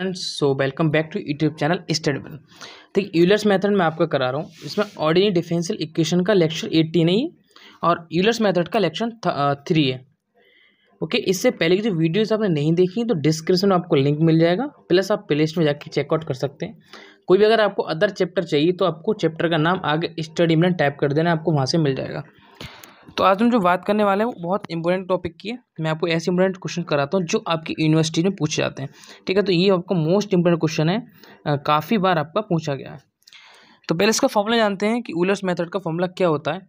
And so welcome back to YouTube channel study one देखिए Euler's method मैं आपका करा रहा हूँ इसमें ऑर्डिनरी डिफेंशियल इक्वेशन का लेक्चर एट्टीन है और यूलर्स मेथड का लेक्चर थ्री है ओके okay, इससे पहले की जो वीडियोस आपने नहीं देखी तो डिस्क्रिप्शन में आपको लिंक मिल जाएगा प्लस आप प्ले में जाकर चेकआउट कर सकते हैं कोई भी अगर आपको अदर चैप्टर चाहिए तो आपको चैप्टर का नाम आगे स्टडी में टाइप कर देना आपको वहाँ से मिल जाएगा तो आज हम जो बात करने वाले हैं वो बहुत इंपॉर्टेंट टॉपिक की है मैं आपको ऐसे इंपॉर्टेंट क्वेश्चन कराता हूँ जो आपकी यूनिवर्सिटी में पूछे जाते हैं ठीक है तो ये आपको मोस्ट इंपॉर्टेंट क्वेश्चन है काफ़ी बार आपका पूछा गया है तो पहले इसका फॉर्मूला जानते हैं कि उलर्स मेथड का फॉर्मूला क्या होता है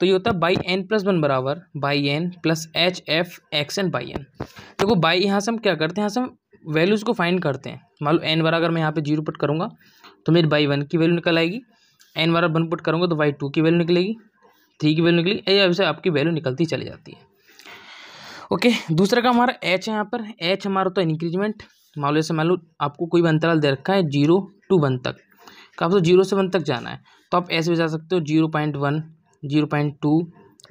तो ये होता है बाई एन प्लस वन बराबर y n plus h f x n y n देखो बाई यहाँ से हम क्या करते हैं यहाँ से हम वैल्यूज़ को फाइंड करते हैं मान लो एन बराबर मैं यहाँ पे जीरो पुट करूँगा तो मेरी बाई वन की वैल्यू निकल आएगी एन बराबर वन पुट करूँगा तो बाई टू की वैल्यू निकलेगी थ्री की वैल्यू निकली ये से आपकी वैल्यू निकलती चली जाती है ओके दूसरा का हमारा एच है यहाँ पर एच हमारा तो इंक्रीजमेंट मान लो जैसे मान लो आपको कोई अंतराल दे रखा है जीरो टू वन तक तो आपको जीरो से वन तक जाना है तो आप ऐसे भी जा सकते हो zero point one zero point two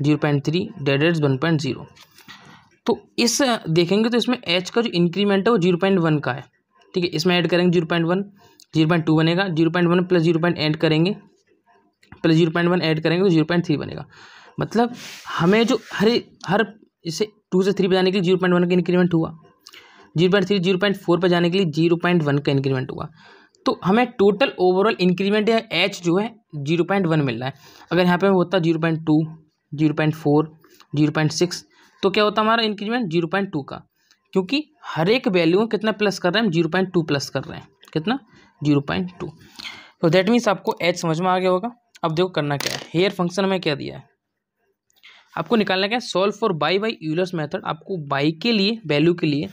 zero point three डेड एड्स वन पॉइंट जीरो तो इस देखेंगे तो इसमें एच का जो इंक्रीमेंट है वो जीरो पॉइंट वन का है ठीक है इसमें ऐड करेंगे zero point one zero point two बनेगा zero point one plus zero point add करेंगे पहले जीरो पॉइंट वन ऐड करेंगे तो जीरो पॉइंट थ्री बनेगा मतलब हमें जो हर हर इसे टू से थ्री पर जाने के लिए जीरो पॉइंट वन का इंक्रीमेंट हुआ zero point three zero point four पर जाने के लिए जीरो पॉइंट वन का इंक्रीमेंट हुआ तो हमें टोटल ओवरऑल इंक्रीमेंट या एच जो है जीरो पॉइंट वन मिल रहा है अगर यहाँ पर होता zero point two zero point four zero point six तो क्या होता हमारा इंक्रीमेंट जीरो पॉइंट टू का क्योंकि हर एक वैल्यू को कितना प्लस कर रहे हैं हम जीरो पॉइंट टू प्लस कर रहे हैं कितना जीरो पॉइंट टू तो दैट मीन्स आपको एच समझ में आ गया होगा अब देखो करना क्या है हेयर फंक्शन में क्या दिया है आपको निकालना क्या है solve for y by Euler's method आपको बाई के लिए वैल्यू के लिए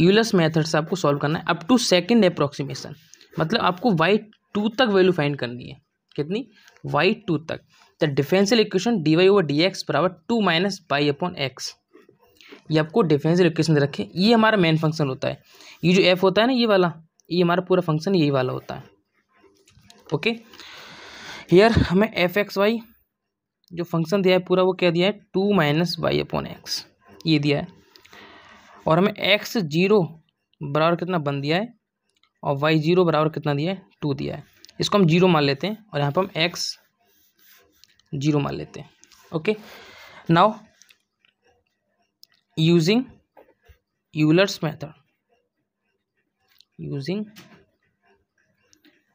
यूलस मेथड से आपको सॉल्व करना है अप टू सेकेंड अप्रोक्सीमेशन मतलब आपको वाई टू तक वैल्यू फाइंड करनी है कितनी वाई टू तक the differential equation d y over d x बराबर two minus y upon x ये आपको डिफेंसियल इक्वेशन दे रखे ये हमारा मेन फंक्शन होता है ये जो एफ होता है ना ये वाला ये हमारा पूरा फंक्शन यही वाला होता है ओके okay? हेयर हमें एफ एक्स वाई जो फंक्शन दिया है पूरा वो क्या दिया है two minus y upon x ये दिया है और हमें एक्स जीरो बराबर कितना बन दिया है और वाई जीरो बराबर कितना दिया है टू दिया है इसको हम जीरो मान लेते हैं और यहाँ पर हम एक्स जीरो मान लेते हैं okay now using Euler's method using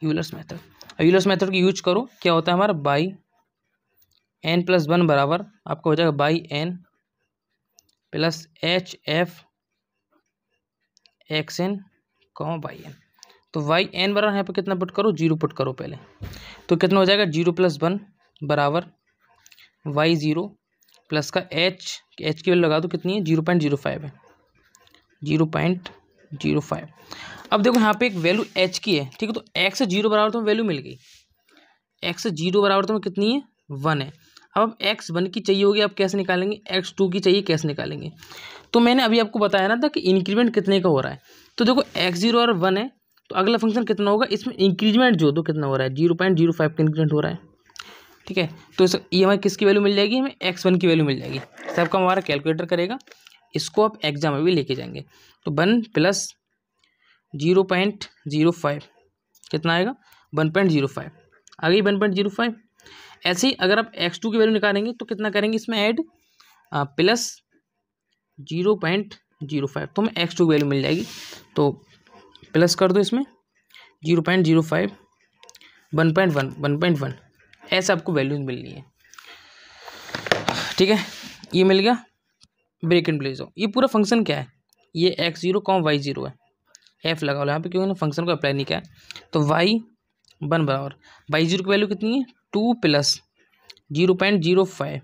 Euler's method Euler's method की यूज करो क्या होता है हमारा बाई एन प्लस वन बराबर आपका हो जाएगा y n plus h f x n comma y n तो वाई एन बराबर यहाँ पर कितना पुट करो जीरो पुट करो पहले तो कितना हो जाएगा जीरो प्लस वन बराबर वाई ज़ीरो प्लस का एच एच की वैल्यू लगा दो कितनी है जीरो पॉइंट जीरो फाइव है जीरो पॉइंट जीरो फाइव अब देखो यहाँ पे एक वैल्यू एच की है ठीक है तो एक्स जीरो बराबर तुम्हें तो वैल्यू मिल गई एक्स जीरो बराबर तुम्हें तो कितनी है वन है अब एक्स वन की चाहिए होगी आप कैसे निकालेंगे एक्स टू की चाहिए कैसे निकालेंगे तो मैंने अभी आपको बताया ना था कि इंक्रीमेंट कितने का हो रहा है तो देखो एक्स जीरो और वन है तो अगला फंक्शन कितना होगा इसमें इंक्रीजमेंट जो दो तो कितना हो रहा है जीरो पॉइंट जीरो फाइव का इंक्रीमेंट हो रहा है ठीक है तो ये हमें e किसकी वैल्यू मिल जाएगी हमें एक्स वन की वैल्यू मिल जाएगी सबका हमारा कैलकुलेटर करेगा इसको आप एग्जाम में भी लेके जाएंगे तो one plus zero point zero five कितना आएगा वन पॉइंट जीरो फाइव आ गई वन पॉइंट जीरो फाइव ऐसे ही अगर आप एक्स टू की वैल्यू निकालेंगे तो कितना करेंगे इसमें add plus zero point zero five तो हमें एक्स टू की वैल्यू मिल जाएगी तो प्लस कर दो इसमें zero point zero five one point one one point one ऐसे आपको वैल्यूज मिलनी है ठीक है ये मिल गया ब्रेक एंड प्लेस हो ये पूरा फंक्शन क्या है ये x zero comma y zero है एफ लगा हुआ यहाँ पे क्योंकि फंक्शन को अप्लाई नहीं किया तो वाई वन बराबर वाई जीरो की वैल्यू कितनी है two plus zero point zero five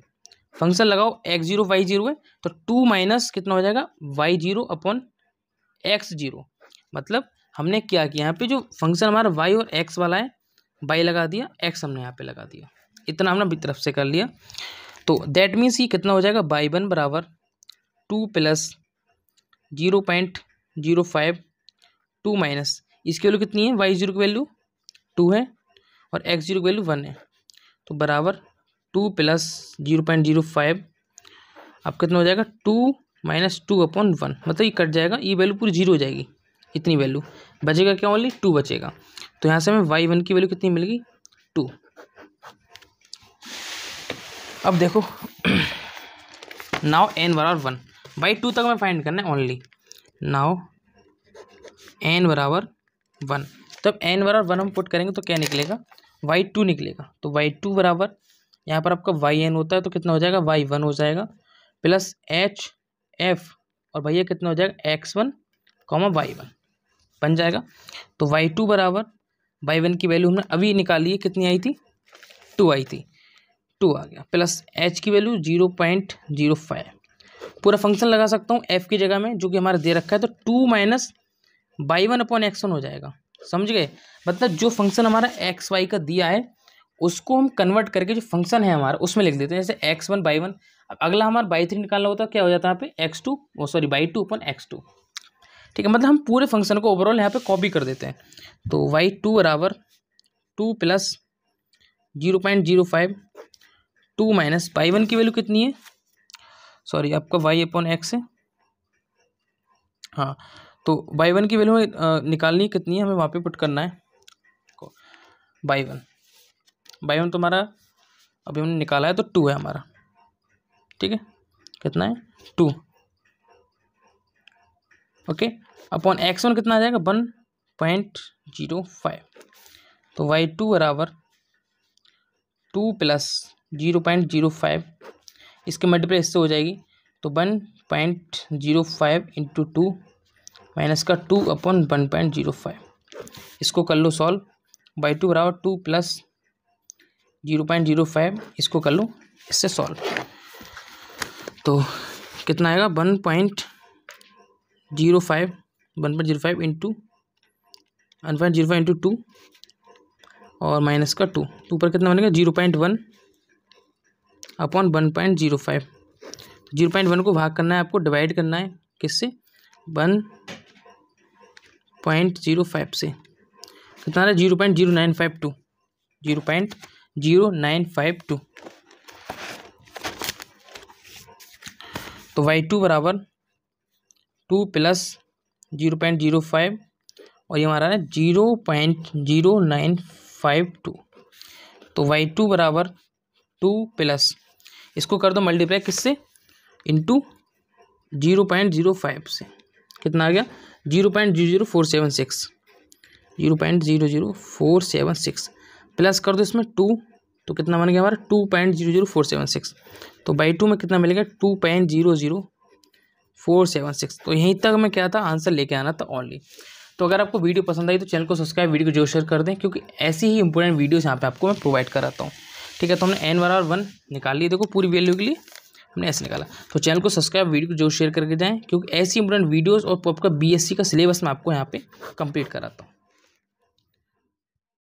function लगाओ एक्स जीरो वाई जीरो है तो टू माइनस कितना हो जाएगा y zero upon x zero मतलब हमने क्या किया यहाँ पे जो फंक्शन हमारा वाई और एक्स वाला है वाई लगा दिया एक्स हमने यहाँ पे लगा दिया इतना हमने अपनी तरफ से कर लिया तो दैट मीन्स ये कितना हो जाएगा बाई वन बराबर two plus zero point zero five two minus इसकी वैल्यू कितनी है वाई जीरो की वैल्यू टू है और एक्स जीरो की वैल्यू वन है तो बराबर two plus zero point zero five अब कितना हो जाएगा two minus two upon one मतलब ये कट जाएगा ये वैल्यू पूरी जीरो हो जाएगी इतनी वैल्यू बचेगा क्या ओनली टू बचेगा तो यहाँ से हमें वाई वन की वैल्यू कितनी मिलेगी टू अब देखो नाव एन बराबर वन बाई टू तक हमें फाइंड करना है ओनली नाउ एन बराबर वन तब एन बराबर वन हम पुट करेंगे तो क्या निकलेगा वाई टू निकलेगा तो वाई टू बराबर यहाँ पर आपका वाई एन होता है तो कितना हो जाएगा वाई वन हो जाएगा प्लस एच एफ और भैया कितना हो जाएगा x one comma y one बन जाएगा तो वाई टू बराबर वाई वन की वैल्यू हमने अभी निकाली है कितनी आई थी टू आई थी टू आ गया प्लस एच की value zero point zero five पूरा फंक्शन लगा सकता हूँ एफ की जगह में जो कि हमारा दे रखा है तो two minus y one upon x one हो जाएगा समझ गए मतलब जो फंक्शन हमारा एक्स वाई का दिया है उसको हम कन्वर्ट करके जो फंक्शन है हमारा उसमें लिख देते हैं जैसे एक्स वन बाई वन अब अगला हमारा बाई थ्री निकालना होता है क्या हो जाता है यहाँ पे एक्स टू वो sorry y two upon x two ठीक है मतलब हम पूरे फंक्शन को ओवरऑल यहाँ पे कॉपी कर देते हैं तो वाई टू बराबर two plus zero point zero five two minus y one की वैल्यू कितनी है सॉरी आपका वाई अपॉन एक्स है हाँ तो बाई वन की वैल्यू निकालनी कितनी है हमें वहाँ पे पुट करना है बाई वन बाई वन तो हमारा अभी हमने निकाला है तो टू है हमारा ठीक है कितना है two okay upon x one कितना आ जाएगा वन पॉइंट जीरो फाइव तो वाई टू बराबर two plus zero point zero five इसके मल्टीप्लाई इससे हो जाएगी तो one point zero five into two minus का two upon one point zero five इसको कर लो सॉल्व बाई टू बराबर two plus zero point zero five इसको कर लो इससे सॉल्व तो कितना आएगा one point zero five one point zero five into one point zero five into two और माइनस का टू टू तो पर कितना बनेगा zero point one upon one point zero five zero point one को भाग करना है आपको डिवाइड करना है किससे वन पॉइंट जीरो फाइव से कितना रहा zero point zero nine five two zero point zero nine five two तो वाई टू बराबर two plus zero point zero five और ये हमारा है zero point zero nine five two तो वाई टू बराबर टू प्लस इसको कर दो मल्टीप्लाई किससे into zero point zero five से कितना आ गया zero point zero zero four seven six zero point zero zero four seven six plus कर दो इसमें टू तो कितना बन गया हमारा two point zero zero four seven six तो बाई टू में कितना मिलेगा two point zero zero four seven six तो यहीं तक मैं क्या था आंसर लेके आना था ऑनली तो अगर आपको वीडियो पसंद आई तो चैनल को सब्सक्राइब वीडियो को जो शेयर कर दें क्योंकि ऐसी ही इंपॉर्टेंट वीडियोज यहाँ पे आपको मैं प्रोवाइड कराता हूँ ठीक है तो हमने एन बराबर वन निकाल लिया देखो पूरी वैल्यू के लिए हमने ऐसे निकाला तो चैनल को सब्सक्राइब वीडियो को जो शेयर करके जाएँ क्योंकि ऐसी इंपोर्टेंट वीडियोज़ और आपका बी का सिलेबस मैं आपको यहाँ पर कंप्लीट कराता हूँ